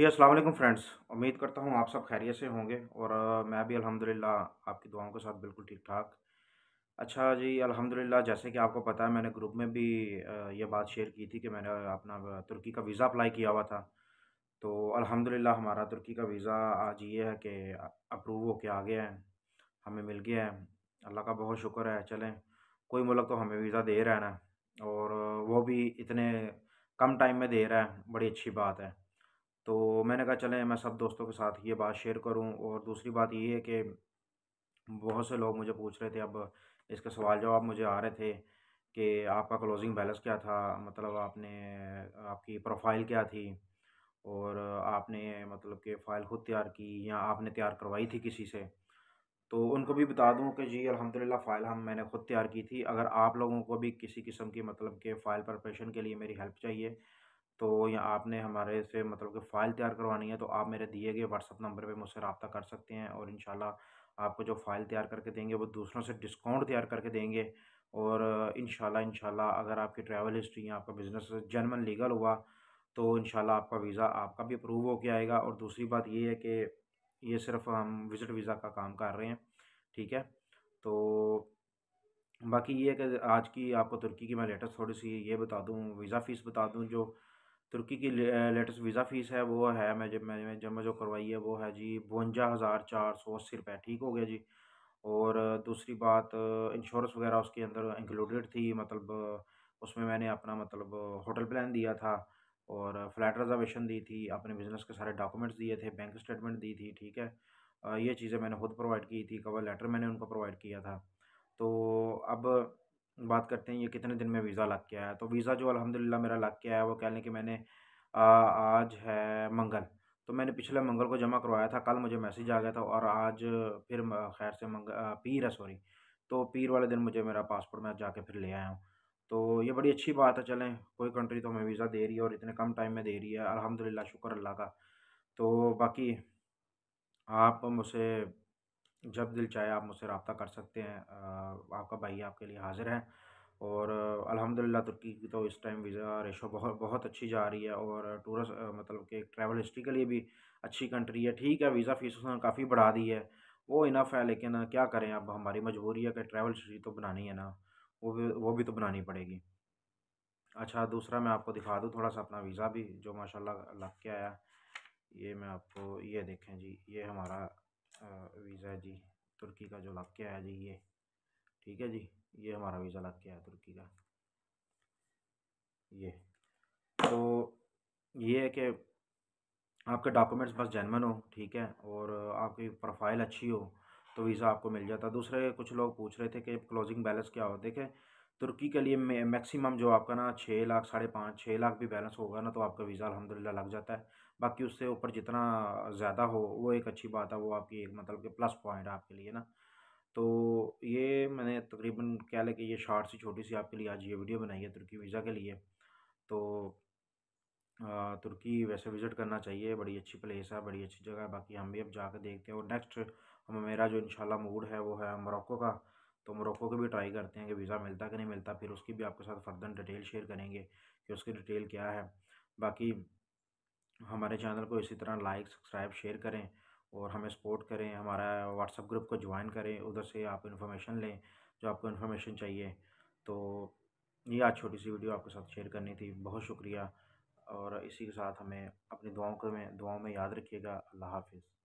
जी अस्सलाम वालेकुम फ्रेंड्स उम्मीद करता हूँ आप सब खैरियत से होंगे और आ, मैं भी अल्हम्दुलिल्लाह आपकी दुआओं के साथ बिल्कुल ठीक ठाक अच्छा जी अल्हम्दुलिल्लाह जैसे कि आपको पता है मैंने ग्रुप में भी ये बात शेयर की थी कि मैंने अपना तुर्की का वीज़ा अप्लाई किया हुआ था तो अल्हम्दुलिल्लाह हमारा तुर्की का वीज़ा आज ये है कि अप्रूव हो के आ गया है हमें मिल गया है अल्लाह का बहुत शुक्र है चलें कोई मुल्क तो हमें वीज़ा दे रहा है ना और वो भी इतने कम टाइम में दे रहा है बड़ी अच्छी बात है तो मैंने कहा चलें मैं सब दोस्तों के साथ ये बात शेयर करूं और दूसरी बात ये है कि बहुत से लोग मुझे पूछ रहे थे अब इसके सवाल जवाब मुझे आ रहे थे कि आपका क्लोजिंग बैलेंस क्या था मतलब आपने आपकी प्रोफाइल क्या थी और आपने मतलब कि फ़ाइल खुद तैयार की या आपने तैयार करवाई थी किसी से तो उनको भी बता दूं कि जी अल्हम्दुलिल्लाह फ़ाइल हम मैंने खुद तैयार की थी अगर आप लोगों को भी किसी किस्म की मतलब के फ़ाइल प्रिपरेशन के लिए मेरी हेल्प चाहिए तो या आपने हमारे से मतलब कि फ़ाइल तैयार करवानी है तो आप मेरे दिए गए व्हाट्सअप नंबर पे मुझसे रबता कर सकते हैं और इन आपको जो फ़ाइल तैयार करके देंगे वो दूसरों से डिस्काउंट तैयार करके देंगे और इन शाला अगर आपकी ट्रैवल हिस्ट्री या आपका बिज़नेस जनमन लीगल हुआ तो इन आपका वीज़ा आपका भी अप्रूव होके आएगा और दूसरी बात ये है कि ये सिर्फ हम विज़िट वीज़ा का काम कर रहे हैं ठीक है तो बाकी ये है कि आज की आपको तुर्की की मैं लेटेस्ट थोड़ी सी ये बता दूँ वीज़ा फ़ीस बता दूँ जो तुर्की की लेटेस्ट वीज़ा फ़ीस है वो है मैं जब मैंने जमा जो करवाई है वो है जी बवंजा हज़ार चार सौ अस्सी रुपये ठीक हो गया जी और दूसरी बात इंश्योरेंस वगैरह उसके अंदर इंक्लूडेड थी मतलब उसमें मैंने अपना मतलब होटल प्लान दिया था और फ्लैट रिजर्वेशन दी थी अपने बिज़नेस के सारे डॉक्यूमेंट्स दिए थे बैंक स्टेटमेंट दी थी ठीक है ये चीज़ें मैंने खुद प्रोवाइड की थी कवर लेटर मैंने उनको प्रोवाइड किया था तो अब बात करते हैं ये कितने दिन में वीज़ा लग के आया तो वीज़ा जो अलहमदिल्ला मेरा लग के आया वो कह लें कि मैंने आ, आज है मंगल तो मैंने पिछले मंगल को जमा करवाया था कल मुझे मैसेज आ गया था और आज फिर खैर से मंग पीर है सॉरी तो पीर वाले दिन मुझे मेरा पासपोर्ट मैं जाके फिर ले आया हूँ तो ये बड़ी अच्छी बात है चलें कोई कंट्री तो हमें वीज़ा दे रही है और इतने कम टाइम में दे रही है अलहमदिल्ला शुक्र अल्लाह का तो बाकी आप मुझसे जब दिल चाहे आप मुझसे रबता कर सकते हैं आपका भाई आपके लिए हाज़िर है और अल्हम्दुलिल्लाह तुर्की की तो इस टाइम वीज़ा रेशो बहुत बहुत अच्छी जा रही है और टूरिस्ट मतलब कि ट्रैवल हिस्ट्री के लिए भी अच्छी कंट्री है ठीक है वीज़ा फ़ीस उसने काफ़ी बढ़ा दी है वो इनफ है लेकिन क्या करें अब हमारी मजबूरी है कि ट्रैवल हिस्ट्री तो बनानी है ना वो भी वो भी तो बनानी पड़ेगी अच्छा दूसरा मैं आपको दिखा दूँ थोड़ा सा अपना वीज़ा भी जो माशा लग के आया ये मैं आपको ये देखें जी ये हमारा वीज़ा है जी तुर्की का जो लग के आया जी ये ठीक है जी ये हमारा वीज़ा लग के आया तुर्की का ये तो ये है कि आपके डॉक्यूमेंट्स बस जेनवन हो ठीक है और आपकी प्रोफाइल अच्छी हो तो वीज़ा आपको मिल जाता दूसरे कुछ लोग पूछ रहे थे कि क्लोजिंग बैलेंस क्या हो देखें तुर्की के लिए मैक्सिमम जो आपका ना छः लाख साढ़े पाँच छः लाख भी बैलेंस होगा ना तो आपका वीज़ा अलहमदिल्ला लग जाता है बाकी उससे ऊपर जितना ज़्यादा हो वो एक अच्छी बात है वो आपकी एक मतलब कि प्लस पॉइंट है आपके लिए ना तो ये मैंने तकरीबन क्या लगे ये शार्ट सी छोटी सी आपके लिए आज ये वीडियो बनाई है तुर्की वीज़ा के लिए तो तुर्की वैसे विज़िट करना चाहिए बड़ी अच्छी प्लेस है बड़ी अच्छी जगह है बाकी हम भी अब जाकर देखते हैं और नेक्स्ट हम मेरा जो इन मूड है वो है मोरक्को का तो मोरक्को के भी ट्राई करते हैं कि वीज़ा मिलता कि नहीं मिलता फिर उसकी भी आपके साथ फर्दर डिटेल शेयर करेंगे कि उसकी डिटेल क्या है बाकी हमारे चैनल को इसी तरह लाइक सब्सक्राइब शेयर करें और हमें सपोर्ट करें हमारा व्हाट्सअप ग्रुप को ज्वाइन करें उधर से आप इन्फॉर्मेशन लें जो आपको इन्फॉर्मेशन चाहिए तो ये आज छोटी सी वीडियो आपके साथ शेयर करनी थी बहुत शुक्रिया और इसी के साथ हमें अपनी दुआओं को में दुआओं में याद रखिएगा अल्लाह हाफिज़